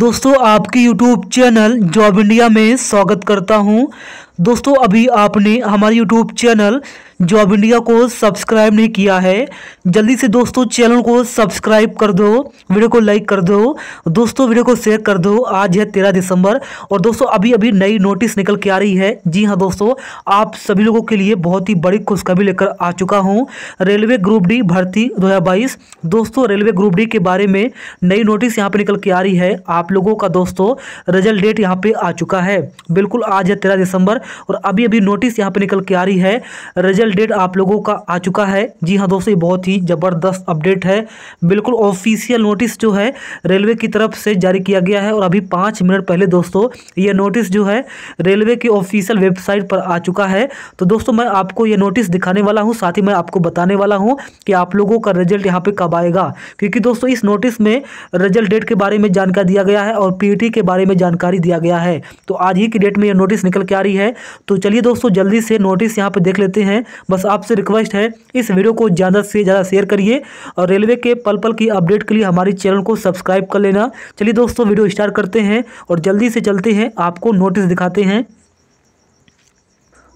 दोस्तों आपकी YouTube channel job India में स्वागत करता हूं दोस्तों अभी आपने हमारे YouTube चैनल जॉब इंडिया को सब्सक्राइब नहीं किया है जल्दी से दोस्तों चैनल को सब्सक्राइब कर दो वीडियो को लाइक कर दो दोस्तों वीडियो को शेयर कर दो आज है तेरह दिसंबर और दोस्तों अभी अभी नई नोटिस निकल के आ रही है जी हाँ दोस्तों आप सभी लोगों के लिए बहुत ही बड़ी खुशखबरी लेकर आ चुका हूँ रेलवे ग्रुप डी भर्ती दो दोस्तों रेलवे ग्रुप डी के बारे में नई नोटिस यहाँ पर निकल के आ रही है आप आप लोगों का दोस्तों रिजल्ट डेट यहाँ पे आ चुका है बिल्कुल आज है तेरह दिसंबर और अभी अभी नोटिस यहाँ पे निकल के आ रही है रिजल्ट डेट आप लोगों का आ चुका है जी हाँ दोस्तों ये बहुत ही ज़बरदस्त अपडेट है बिल्कुल ऑफिशियल नोटिस जो है रेलवे की तरफ से जारी किया गया है और अभी पाँच मिनट पहले दोस्तों ये नोटिस जो है रेलवे की ऑफिशियल वेबसाइट पर आ चुका है तो दोस्तों मैं आपको ये नोटिस दिखाने वाला हूँ साथ ही मैं आपको बताने वाला हूँ कि आप लोगों का रिजल्ट यहाँ पे कब आएगा क्योंकि दोस्तों इस नोटिस में रिजल्ट डेट के बारे में जानकारी दिया गया है और पीटी के बारे में जानकारी दिया गया है तो आज ही की डेट में यह नोटिस निकल के आ रही है तो चलिए दोस्तों जल्दी से नोटिस यहाँ पर देख लेते हैं बस आपसे रिक्वेस्ट है इस वीडियो को ज़्यादा से ज़्यादा शेयर करिए और रेलवे के पल पल की अपडेट के लिए हमारे चैनल को सब्सक्राइब कर लेना चलिए दोस्तों वीडियो स्टार्ट करते हैं और जल्दी से चलते हैं आपको नोटिस दिखाते हैं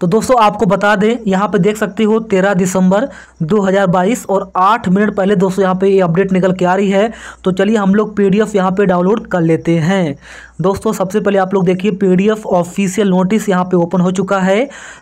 तो दोस्तों आपको बता दें यहाँ पे देख सकते हो 13 दिसंबर 2022 और 8 मिनट पहले दोस्तों यहाँ पे ये यह अपडेट निकल के आ रही है तो चलिए हम लोग पीडीएफ डी यहाँ पर डाउनलोड कर लेते हैं दोस्तों सबसे पहले आप लोग देखिए पीडीएफ ऑफिशियल नोटिस यहाँ पे ओपन हो चुका है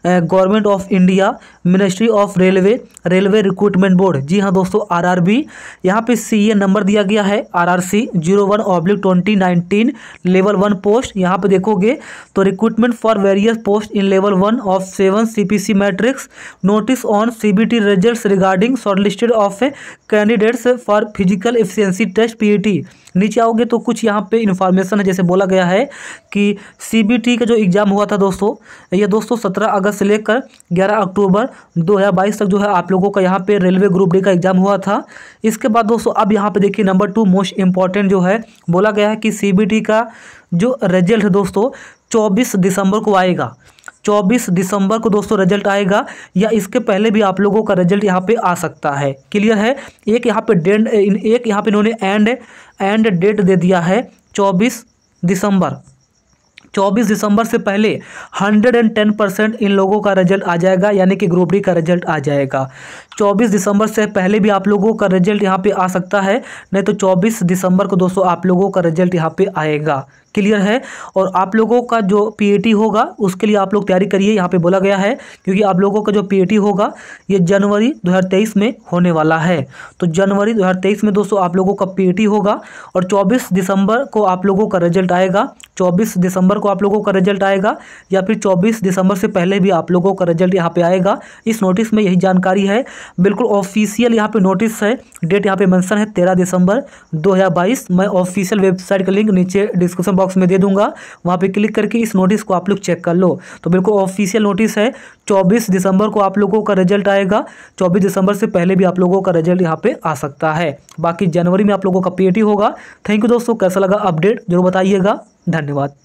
government of India ministry of railway railway recruitment board जी हाँ दोस्तों आर आर बी यहाँ पे सी नंबर दिया गया है R R C zero one oblique twenty nineteen level one post यहाँ पे देखोगे तो recruitment for various post in level one of seven C P C matrix notice on C B T result regarding shortlisted of candidates for physical efficiency test P नीचे आओगे तो कुछ यहाँ पे इन्फॉर्मेशन है जैसे बोला बोला गया है कि सी का जो एग्ज़ाम हुआ था दोस्तों ये दोस्तों सत्रह अगस्त से लेकर ग्यारह अक्टूबर दो तक जो है आप लोगों का यहाँ पर रेलवे ग्रुप डी का एग्ज़ाम हुआ था इसके बाद दोस्तों अब यहाँ पर देखिए नंबर टू मोस्ट इम्पॉर्टेंट जो है बोला गया है कि सी का जो रिजल्ट है दोस्तों 24 दिसंबर को आएगा 24 दिसंबर को दोस्तों रिजल्ट आएगा या इसके पहले भी आप लोगों का रिजल्ट यहां पे आ सकता है क्लियर है एक यहां पे डेंड एक यहां पे इन्होंने एंड एंड डेट दे दिया है दिसंबर 24 दिसंबर से पहले 110 परसेंट इन लोगों का रिजल्ट आ जाएगा यानी कि ग्रुप डी का रिजल्ट आ जाएगा 24 दिसंबर से पहले भी आप लोगों का रिजल्ट यहाँ पे आ सकता है नहीं तो 24 दिसंबर को दोस्तों आप लोगों का रिजल्ट यहाँ पे आएगा क्लियर है और आप लोगों का जो पीएटी होगा उसके लिए आप लोग तैयारी करिए यहाँ पे बोला गया है क्योंकि आप लोगों का जो पीएटी होगा ये जनवरी 2023 में होने वाला है तो जनवरी 2023 में दोस्तों आप लोगों का पीएटी होगा और 24 दिसंबर को आप लोगों का रिजल्ट आएगा 24 दिसंबर को आप लोगों का रिजल्ट आएगा या फिर चौबीस दिसंबर से पहले भी आप लोगों का रिजल्ट यहाँ पर आएगा इस नोटिस में यही जानकारी है बिल्कुल ऑफिशियल यहाँ पे नोटिस है डेट यहाँ पे मेंशन है तेरह दिसंबर 2022 मैं ऑफिशियल वेबसाइट का लिंक नीचे डिस्क्रिप्शन बॉक्स में दे दूंगा वहाँ पे क्लिक करके इस नोटिस को आप लोग चेक कर लो तो बिल्कुल ऑफिशियल नोटिस है चौबीस दिसंबर को आप लोगों का रिजल्ट आएगा चौबीस दिसंबर से पहले भी आप लोगों का रिजल्ट यहाँ पे आ सकता है बाकी जनवरी में आप लोगों का पी होगा थैंक यू दोस्तों कैसा लगा अपडेट जरूर बताइएगा धन्यवाद